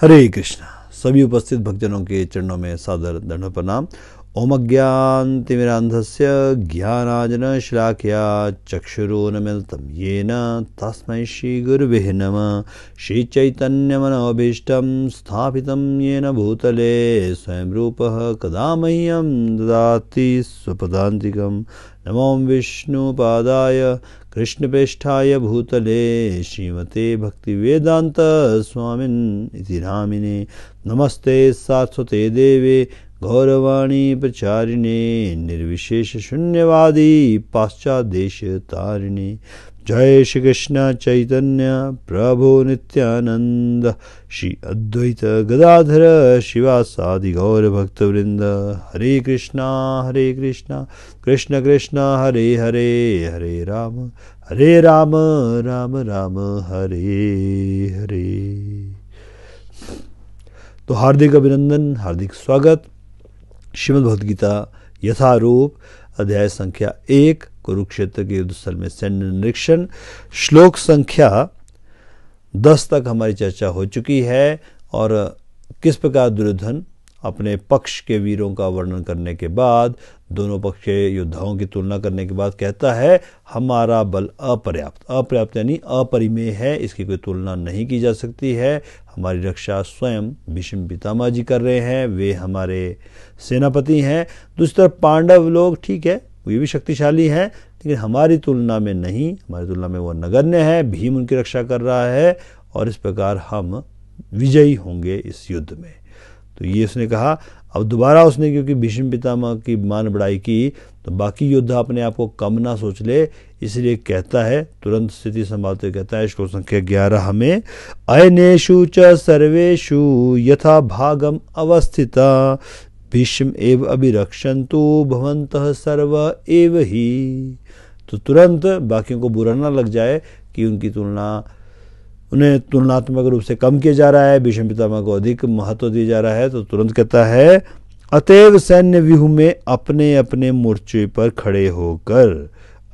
हरे कृष्णा सभी उपस्थित भक्तजनों के चरणों में सादर दंड प्रणाम ओम अज्ञान से ज्ञानाजन श्लाख्या चक्षुरोनमिलतम ये न तस्मै श्रीगुरुभिः नमः श्रीचैतन्यमनोभीष्टं स्थापित येन भूतले स्वयं रूप कदा मह्यं ददाति स्वदाक नमो विष्णु विष्णुपादाय कृष्णपेष्ठाय भूतले श्रीमते भक्तिवेदान्त स्वामिन् इति नामिने नमस्ते सात्वते देवे गौरवाणी प्रचारिणे निर्विशेषशून्यवादी पाश्चादेशतारिणे जय श्री कृष्ण चैतन्य प्रभु नित्यानंद श्री अद्वैत गदाधर शिवासादि गौर भक्तवृंद हरे कृष्णा हरे कृष्णा कृष्ण कृष्ण हरे हरे हरे राम हरे राम राम राम हरे हरे तो हार्दिक अभिनंदन हार्दिक स्वागत श्रीमद् गीता यथारूप अध्याय संख्या एक कुरुक्षेत्र के युद्ध स्थल में सैन्य निरीक्षण श्लोक संख्या दस तक हमारी चर्चा हो चुकी है और किस प्रकार दुर्योधन अपने पक्ष के वीरों का वर्णन करने के बाद दोनों पक्ष के योद्धाओं की तुलना करने के बाद कहता है हमारा बल अपर्याप्त अपर्याप्त यानी अपरिमेय है इसकी कोई तुलना नहीं की जा सकती है हमारी रक्षा स्वयं भीष्म पितामा जी कर रहे हैं वे हमारे सेनापति हैं दूसरी तरफ पांडव लोग ठीक है वे भी शक्तिशाली हैं लेकिन हमारी तुलना में नहीं हमारी तुलना में वह नगण्य है भीम उनकी रक्षा कर रहा है और इस प्रकार हम विजयी होंगे इस युद्ध में तो ये उसने कहा अब दोबारा उसने क्योंकि भीष्म पितामह की मान बढ़ाई की तो बाकी योद्धा अपने आप को कम ना सोच ले इसलिए कहता है तुरंत स्थिति संभालते कहता है श्लोक संख्या ग्यारह हमें अयनेशु च सर्वेशु यथा भागम अवस्थित भीष्म एव अभिरक्षंतु भवंत सर्व एव ही तो तुरंत बाकियों को बुरा ना लग जाए कि उनकी तुलना उन्हें तुलनात्मक रूप से कम किया जा रहा है भीष्म पितामह को अधिक महत्व दिया जा रहा है तो तुरंत कहता है अतएव सैन्य व्यूह में अपने अपने मोर्चे पर खड़े होकर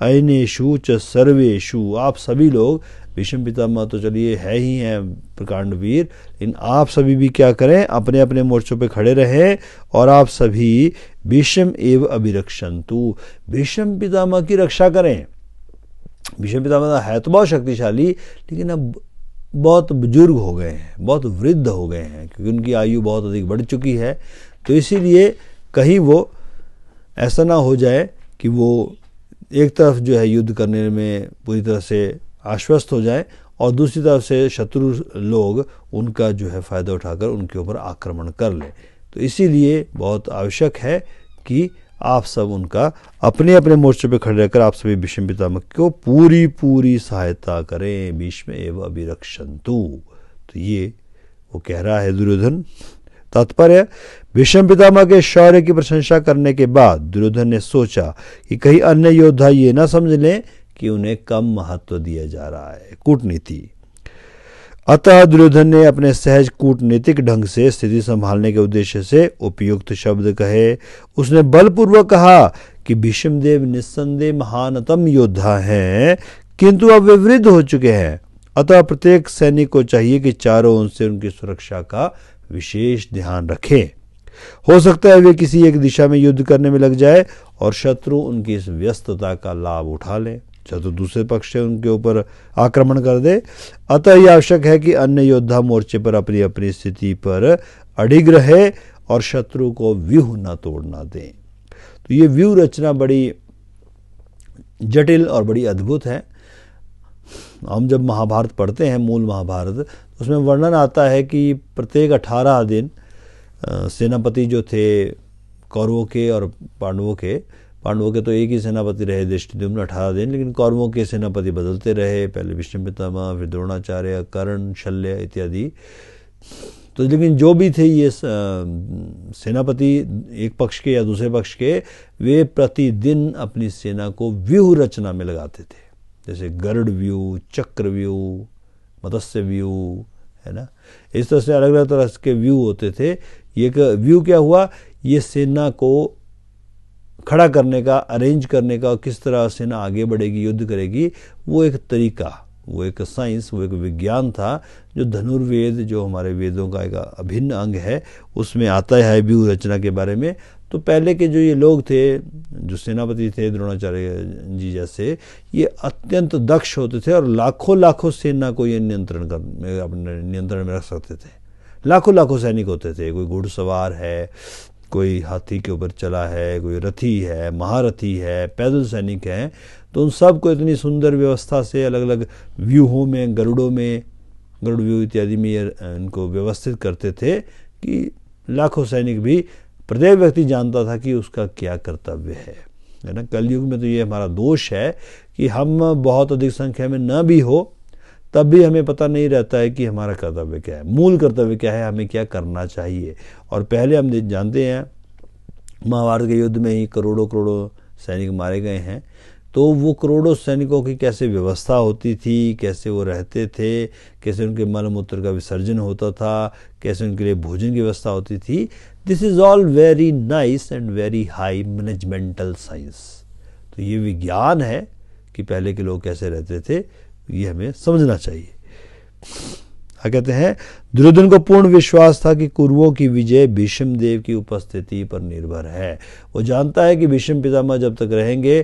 अनेशु च सर्वेशु आप सभी लोग भीष्म पितामह तो चलिए है ही हैं प्रकांड वीर लेकिन आप सभी भी क्या करें अपने अपने मोर्चों पे खड़े रहें और आप सभी भीष्म एव अभिरक्षंतु भीष्म पितामह की रक्षा करें भीष्म पितामह है तो बहुत शक्तिशाली लेकिन अब बहुत बुजुर्ग हो गए हैं बहुत वृद्ध हो गए हैं क्योंकि उनकी आयु बहुत अधिक बढ़ चुकी है तो इसीलिए कहीं वो ऐसा ना हो जाए कि वो एक तरफ जो है युद्ध करने में पूरी तरह से आश्वस्त हो जाए और दूसरी तरफ से शत्रु लोग उनका जो है फ़ायदा उठाकर उनके ऊपर आक्रमण कर लें तो इसीलिए बहुत आवश्यक है कि आप सब उनका अपने अपने मोर्चों पर खड़े रहकर आप सभी भीष्म पितामह को पूरी पूरी सहायता करें भीष्म एवं अभिरक्षंतु तो ये वो कह रहा है दुर्योधन तात्पर्य भीष्म पितामह के शौर्य की प्रशंसा करने के बाद दुर्योधन ने सोचा कि कहीं अन्य योद्धा ये ना समझ लें कि उन्हें कम महत्व दिया जा रहा है कूटनीति अतः दुर्योधन ने अपने सहज कूटनीतिक ढंग से स्थिति संभालने के उद्देश्य से उपयुक्त शब्द कहे उसने बलपूर्वक कहा कि देव निस्संदेह महानतम योद्धा हैं किंतु अब वे वृद्ध हो चुके हैं अतः प्रत्येक सैनिक को चाहिए कि चारों ओर से उनकी सुरक्षा का विशेष ध्यान रखें हो सकता है वे किसी एक दिशा में युद्ध करने में लग जाए और शत्रु उनकी इस व्यस्तता का लाभ उठा लें चाहे तो दूसरे पक्ष से उनके ऊपर आक्रमण कर दे अतः यह आवश्यक है कि अन्य योद्धा मोर्चे पर अपनी अपनी स्थिति पर अडिग रहे और शत्रु को व्यूह न तोड़ना दें तो ये व्यूह रचना बड़ी जटिल और बड़ी अद्भुत है हम जब महाभारत पढ़ते हैं मूल महाभारत तो उसमें वर्णन आता है कि प्रत्येक अठारह दिन सेनापति जो थे कौरवों के और पांडवों के पांडवों के तो एक ही सेनापति रहे दृष्टिद्युम्न अठारह दिन लेकिन कौरवों के सेनापति बदलते रहे पहले रहे पहले फिर द्रोणाचार्य कर्ण शल्य इत्यादि तो लेकिन जो भी थे ये सेनापति एक पक्ष के या दूसरे पक्ष के वे प्रतिदिन अपनी सेना को व्यूह रचना में लगाते थे जैसे गरुड़ व्यू चक्र व्यू मत्स्य व्यू है ना इस तरह से अलग अलग तरह के व्यू होते थे ये व्यू क्या हुआ ये सेना को खड़ा करने का अरेंज करने का किस तरह सेना आगे बढ़ेगी युद्ध करेगी वो एक तरीका वो एक साइंस वो एक विज्ञान था जो धनुर्वेद जो हमारे वेदों का एक अभिन्न अंग है उसमें आता है व्यू रचना के बारे में तो पहले के जो ये लोग थे जो सेनापति थे द्रोणाचार्य जी जैसे ये अत्यंत दक्ष होते थे और लाखों लाखों सेना को ये नियंत्रण कर अपने नियंत्रण में रख सकते थे लाखों लाखों सैनिक होते थे कोई घुड़सवार है कोई हाथी के ऊपर चला है कोई रथी है महारथी है पैदल सैनिक है तो उन सब को इतनी सुंदर व्यवस्था से अलग अलग व्यूहों में गरुड़ों में गरुड़ व्यू इत्यादि में ये इनको व्यवस्थित करते थे कि लाखों सैनिक भी प्रत्येक व्यक्ति जानता था कि उसका क्या कर्तव्य है है ना कलयुग में तो ये हमारा दोष है कि हम बहुत अधिक संख्या में न भी हो तब भी हमें पता नहीं रहता है कि हमारा कर्तव्य क्या है मूल कर्तव्य क्या है हमें क्या करना चाहिए और पहले हम जानते हैं महाभारत के युद्ध में ही करोड़ों करोड़ों सैनिक मारे गए हैं तो वो करोड़ों सैनिकों की कैसे व्यवस्था होती थी कैसे वो रहते थे कैसे उनके मल का विसर्जन होता था कैसे उनके लिए भोजन की व्यवस्था होती थी this is all very nice and very high managemental science तो ये विज्ञान है कि पहले के लोग कैसे रहते थे ये हमें समझना चाहिए आ कहते हैं दुर्योधन को पूर्ण विश्वास था कि कुरुओं की विजय भीष्म देव की उपस्थिति पर निर्भर है वो जानता है कि भीष्म पितामह जब तक रहेंगे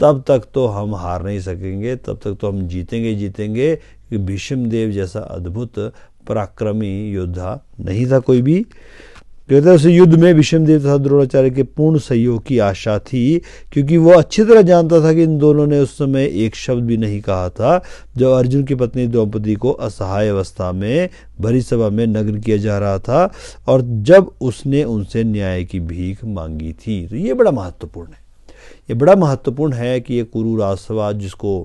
तब तक तो हम हार नहीं सकेंगे तब तक तो हम जीतेंगे जीतेंगे भीष्म देव जैसा अद्भुत पराक्रमी योद्धा नहीं था कोई भी कहते हैं उस युद्ध में विषम देव तथा द्रोणाचार्य के पूर्ण सहयोग की आशा थी क्योंकि वो अच्छी तरह जानता था कि इन दोनों ने उस समय एक शब्द भी नहीं कहा था जब अर्जुन की पत्नी द्रौपदी को असहाय अवस्था में भरी सभा में नग्न किया जा रहा था और जब उसने उनसे न्याय की भीख मांगी थी तो ये बड़ा महत्वपूर्ण है ये बड़ा महत्वपूर्ण है कि ये कुरु राजसभा जिसको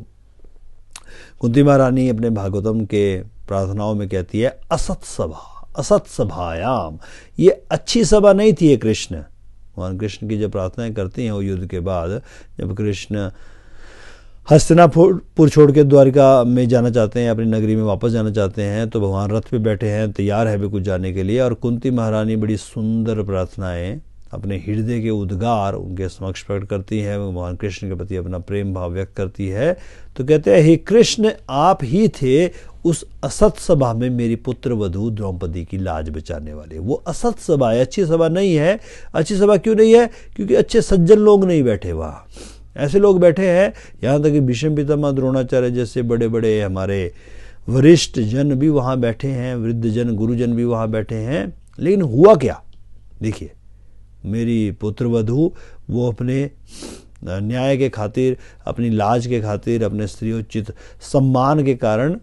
कुंती महारानी अपने भागवतम के प्रार्थनाओं में कहती है असत सभा असत सभायाम ये अच्छी सभा नहीं थी ये कृष्ण भगवान कृष्ण की जब प्रार्थनाएं करती हैं वो युद्ध के बाद जब कृष्ण हस्तिनापुर छोड़ के द्वारिका में जाना चाहते हैं अपनी नगरी में वापस जाना चाहते हैं तो भगवान रथ पे बैठे हैं तैयार है भी कुछ जाने के लिए और कुंती महारानी बड़ी सुंदर प्रार्थनाएं अपने हृदय के उद्गार उनके समक्ष प्रकट करती है भगवान कृष्ण के प्रति अपना प्रेम भाव व्यक्त करती है तो कहते हैं हे कृष्ण आप ही थे उस असत सभा में मेरी पुत्र वधु द्रौपदी की लाज बचाने वाले वो असत सभा है अच्छी सभा नहीं है अच्छी सभा क्यों नहीं है क्योंकि अच्छे सज्जन लोग नहीं बैठे वहाँ ऐसे लोग बैठे हैं यहाँ तक कि भीष्म पितामा द्रोणाचार्य जैसे बड़े बड़े हमारे वरिष्ठ जन भी वहाँ बैठे हैं वृद्ध जन गुरुजन भी वहाँ बैठे हैं लेकिन हुआ क्या देखिए मेरी पुत्रवधु वो अपने न्याय के खातिर अपनी लाज के खातिर अपने स्त्रियोचित सम्मान के कारण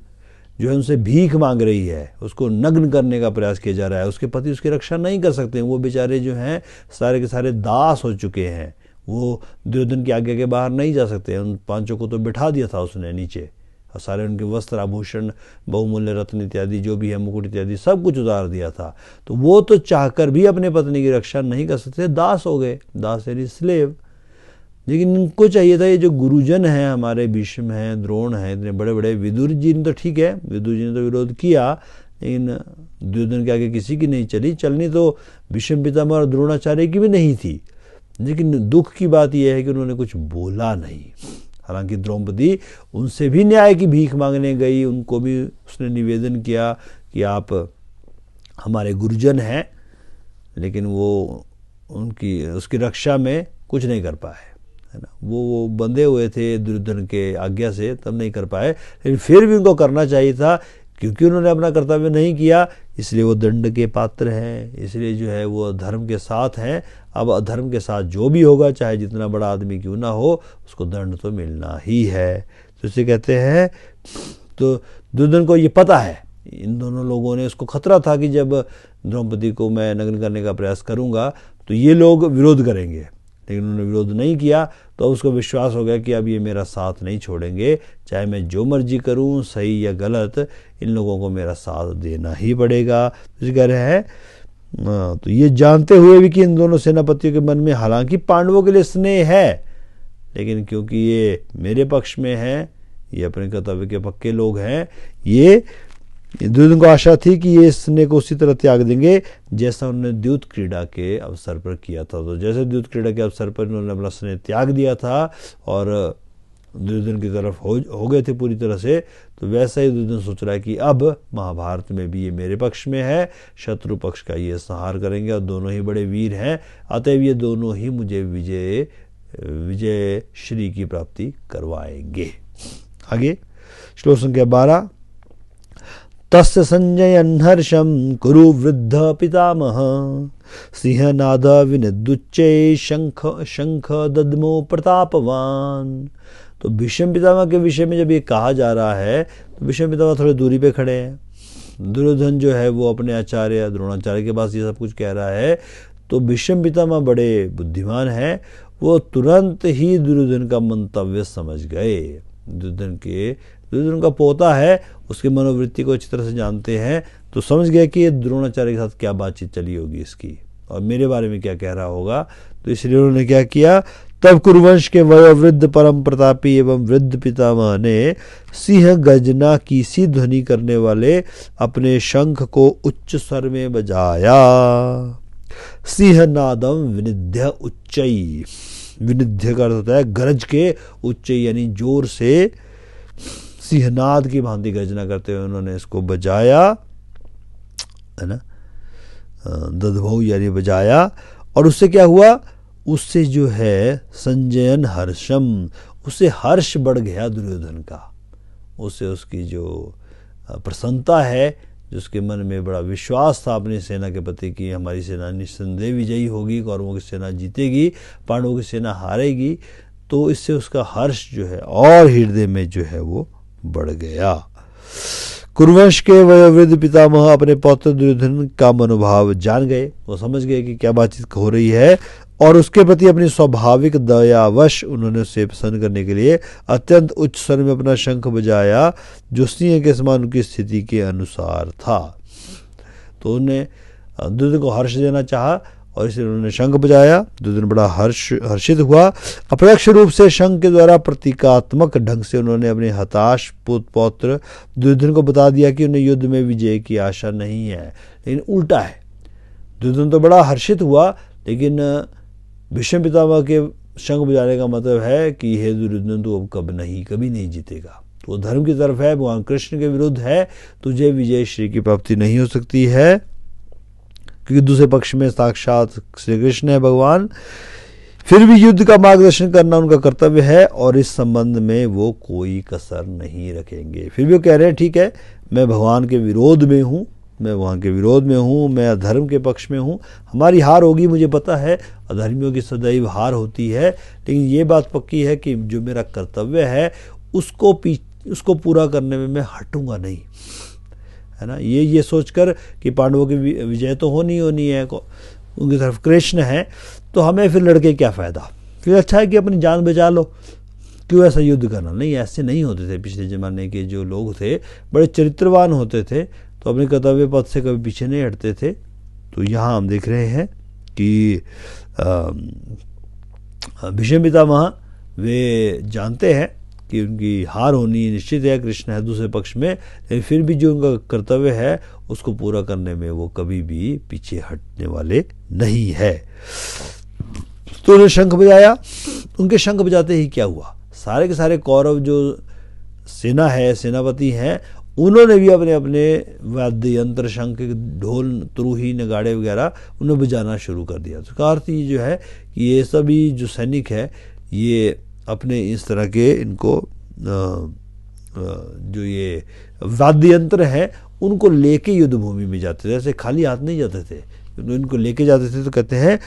जो है उनसे भीख मांग रही है उसको नग्न करने का प्रयास किया जा रहा है उसके पति उसकी रक्षा नहीं कर सकते वो बेचारे जो हैं सारे के सारे दास हो चुके हैं वो दुर्योधन की आज्ञा के बाहर नहीं जा सकते उन पांचों को तो बिठा दिया था उसने नीचे और सारे उनके वस्त्र आभूषण बहुमूल्य रत्न इत्यादि जो भी है मुकुट इत्यादि सब कुछ उतार दिया था तो वो तो चाहकर भी अपने पत्नी की रक्षा नहीं कर सकते दास हो गए दास यानी स्लेव लेकिन इनको चाहिए था ये जो गुरुजन हैं हमारे भीष्म हैं द्रोण हैं इतने बड़े बड़े विदुर जी ने तो ठीक है विदुर जी ने तो विरोध किया लेकिन दुर्योधन के आगे किसी की नहीं चली चलनी तो भीष्म पितामह और द्रोणाचार्य की भी नहीं थी लेकिन दुख की बात यह है कि उन्होंने कुछ बोला नहीं हालांकि द्रौपदी उनसे भी न्याय की भीख मांगने गई उनको भी उसने निवेदन किया कि आप हमारे गुरुजन हैं लेकिन वो उनकी उसकी रक्षा में कुछ नहीं कर पाए है ना वो वो बंधे हुए थे दुर्योधन के आज्ञा से तब नहीं कर पाए लेकिन फिर भी उनको करना चाहिए था क्योंकि उन्होंने अपना कर्तव्य नहीं किया इसलिए वो दंड के पात्र हैं इसलिए जो है वो धर्म के साथ हैं अब अधर्म के साथ जो भी होगा चाहे जितना बड़ा आदमी क्यों ना हो उसको दंड तो मिलना ही है तो इसे कहते हैं तो दुर्धन को ये पता है इन दोनों लोगों ने उसको खतरा था कि जब द्रौपदी को मैं नग्न करने का प्रयास करूंगा तो ये लोग विरोध करेंगे लेकिन उन्होंने विरोध नहीं किया तो उसको विश्वास हो गया कि अब ये मेरा साथ नहीं छोड़ेंगे चाहे मैं जो मर्जी करूं सही या गलत इन लोगों को मेरा साथ देना ही पड़ेगा इस तो कह रहे हैं हाँ, तो ये जानते हुए भी कि इन दोनों सेनापतियों के मन में हालांकि पांडवों के लिए स्नेह है लेकिन क्योंकि ये मेरे पक्ष में हैं ये अपने कर्तव्य के पक्के लोग हैं ये द्युत को आशा थी कि ये स्नेह को उसी तरह त्याग देंगे जैसा उन्होंने द्युत क्रीड़ा के अवसर पर किया था तो जैसे द्यूत क्रीड़ा के अवसर पर उन्होंने अपना स्नेह त्याग दिया था और दुर्योधन की तरफ हो हो गए थे पूरी तरह से तो वैसा ही दुर्योधन सोच रहा है कि अब महाभारत में भी ये मेरे पक्ष में है शत्रु पक्ष का ये संहार करेंगे और दोनों ही बड़े वीर हैं अतएव ये दोनों ही मुझे विजय विजय श्री की प्राप्ति करवाएंगे आगे श्लोक संख्या बारह तस् संजयन्हर्षम कुरु वृद्ध पितामह सिंहनाद विनदुच्च शंख शंख ददमो प्रतापवान तो भीष्म पितामह के विषय में जब ये कहा जा रहा है तो भीष्म पितामह थोड़े दूरी पे खड़े हैं दुर्योधन जो है वो अपने आचार्य द्रोणाचार्य के पास ये सब कुछ कह रहा है तो भीष्म पितामह बड़े बुद्धिमान हैं वो तुरंत ही दुर्योधन का मंतव्य समझ गए दुर्योधन के दुर्योधन उनका पोता है उसकी मनोवृत्ति को अच्छी तरह से जानते हैं तो समझ गया कि ये द्रोणाचार्य के साथ क्या बातचीत चली होगी इसकी और मेरे बारे में क्या कह रहा होगा तो इसलिए उन्होंने क्या किया तब कुरुवंश के वयोवृद्ध परम प्रतापी एवं वृद्ध पितामह ने सिंह गजना की सी ध्वनि करने वाले अपने शंख को उच्च स्वर में बजाया सिंह नादम विनिध्य उच्च विनिध्य का अर्थ होता है गरज के उच्च यानी जोर से सिहनाद की भांति गर्जना करते हुए उन्होंने इसको बजाया है ना दधभऊ यानी बजाया और उससे क्या हुआ उससे जो है संजयन हर्षम उससे हर्ष बढ़ गया दुर्योधन का उससे उसकी जो प्रसन्नता है जिसके मन में बड़ा विश्वास था अपनी सेना के प्रति कि हमारी सेना निस्संदेह विजयी होगी कौरवों की सेना जीतेगी पांडवों की सेना हारेगी तो इससे उसका हर्ष जो है और हृदय में जो है वो बढ़ गया कुरवंश के वयोवृद्ध पितामह अपने पौत्र दुर्योधन का मनोभाव जान गए वो समझ गए कि क्या बातचीत हो रही है और उसके प्रति अपनी स्वाभाविक दयावश उन्होंने उसे प्रसन्न करने के लिए अत्यंत उच्च स्वर में अपना शंख बजाया जो सिंह के समान उनकी स्थिति के अनुसार था तो उन्हें दुर्योधन को हर्ष देना चाहा और इसे उन्होंने शंख बजाया दुर्योधन बड़ा हर्ष हर्षित हुआ अप्रत्यक्ष रूप से शंख के द्वारा प्रतीकात्मक ढंग से उन्होंने अपने हताश पुत पौत्र दुर्धन को बता दिया कि उन्हें युद्ध में विजय की आशा नहीं है लेकिन उल्टा है दुर्धन तो बड़ा हर्षित हुआ लेकिन विष्णु पितामह के शंख बजाने का मतलब है कि हे दुर्योधन तो अब कब नहीं कभी नहीं जीतेगा तो धर्म की तरफ है भगवान कृष्ण के विरुद्ध है तुझे विजय श्री की प्राप्ति नहीं हो सकती है क्योंकि दूसरे पक्ष में साक्षात श्री कृष्ण है भगवान फिर भी युद्ध का मार्गदर्शन करना उनका कर्तव्य है और इस संबंध में वो कोई कसर नहीं रखेंगे फिर भी वो कह रहे हैं ठीक है मैं भगवान के विरोध में हूँ मैं वहाँ के विरोध में हूँ मैं अधर्म के पक्ष में हूँ हमारी हार होगी मुझे पता है अधर्मियों की सदैव हार होती है लेकिन ये बात पक्की है कि जो मेरा कर्तव्य है उसको पी उसको पूरा करने में मैं हटूँगा नहीं है ना ये ये सोचकर कि पांडवों की विजय तो होनी होनी है उनकी तरफ कृष्ण है तो हमें फिर लड़के क्या फ़ायदा फिर अच्छा है कि अपनी जान बचा लो क्यों ऐसा युद्ध करना नहीं ऐसे नहीं होते थे पिछले ज़माने के जो लोग थे बड़े चरित्रवान होते थे तो अपने कर्तव्य पथ से कभी पीछे नहीं हटते थे तो यहाँ हम देख रहे हैं कि भीष्म पितामह वे जानते हैं कि उनकी हार होनी निश्चित है कृष्ण है दूसरे पक्ष में लेकिन फिर भी जो उनका कर्तव्य है उसको पूरा करने में वो कभी भी पीछे हटने वाले नहीं है तो उन्हें शंख बजाया उनके शंख बजाते ही क्या हुआ सारे के सारे कौरव जो सेना है सेनापति हैं उन्होंने भी अपने अपने वाद्य यंत्र शंख ढोल त्रूही नगाड़े वगैरह उन्हें बजाना शुरू कर दिया तो अर्थ ये जो है कि ये सभी जो सैनिक है ये अपने इस तरह के इनको जो ये वाद्य यंत्र है उनको लेके युद्ध भूमि में जाते थे ऐसे खाली हाथ नहीं जाते थे तो इनको लेके जाते थे तो कहते हैं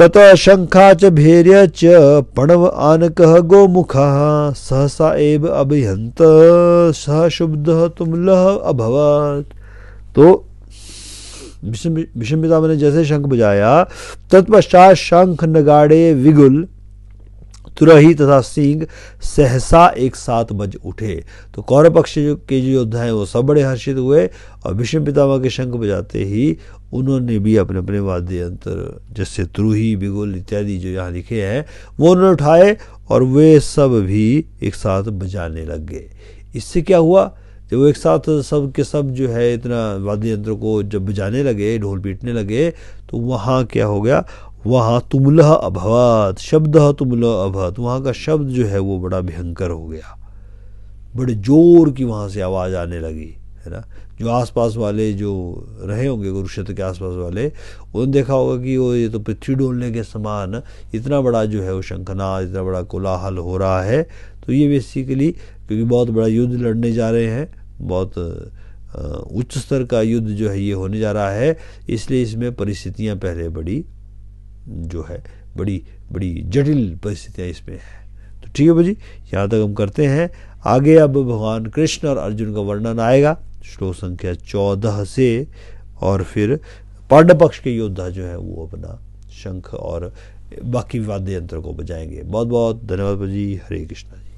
तथा शंखा च भैर्य च पणव आनक गोमुखा सहसा एव अभिहंत सह शुभ तुम लह अभवत तो विष्णु पिता ने जैसे शंख बजाया तत्पश्चात शंख नगाड़े विगुल तुरही तथा सिंह सहसा एक साथ बज उठे तो कौरव पक्ष के जो योद्धा हैं वो सब बड़े हर्षित हुए और विष्णु पितामह के शंख बजाते ही उन्होंने भी अपने अपने वाद्य यंत्र जैसे त्रूही बिगुल इत्यादि जो यहाँ लिखे हैं वो उन्होंने उठाए और वे सब भी एक साथ बजाने लग गए इससे क्या हुआ जब वो एक साथ सब के सब जो है इतना वाद्य यंत्र को जब बजाने लगे ढोल पीटने लगे तो वहाँ क्या हो गया वहाँ तुमलह अभवात शब्द तुमलह अभवत वहाँ का शब्द जो है वो बड़ा भयंकर हो गया बड़े जोर की वहाँ से आवाज़ आने लगी है ना जो आसपास वाले जो रहे होंगे कुरुक्षेत्र के आसपास वाले उन्होंने देखा होगा कि वो ये तो पृथ्वी डोलने के समान इतना बड़ा जो है वो शंखना इतना बड़ा कोलाहल हो रहा है तो ये बेसिकली क्योंकि बहुत बड़ा युद्ध लड़ने जा रहे हैं बहुत उच्च स्तर का युद्ध जो है ये होने जा रहा है इसलिए इसमें परिस्थितियाँ पहले बड़ी जो है बड़ी बड़ी जटिल परिस्थितियाँ इसमें हैं तो ठीक है भाजी यहाँ तक हम करते हैं आगे अब भगवान कृष्ण और अर्जुन का वर्णन आएगा श्लोक संख्या चौदह से और फिर पांडव पक्ष के योद्धा जो है वो अपना शंख और बाकी वाद्य यंत्र को बजाएंगे बहुत बहुत धन्यवाद भाजी हरे कृष्णा जी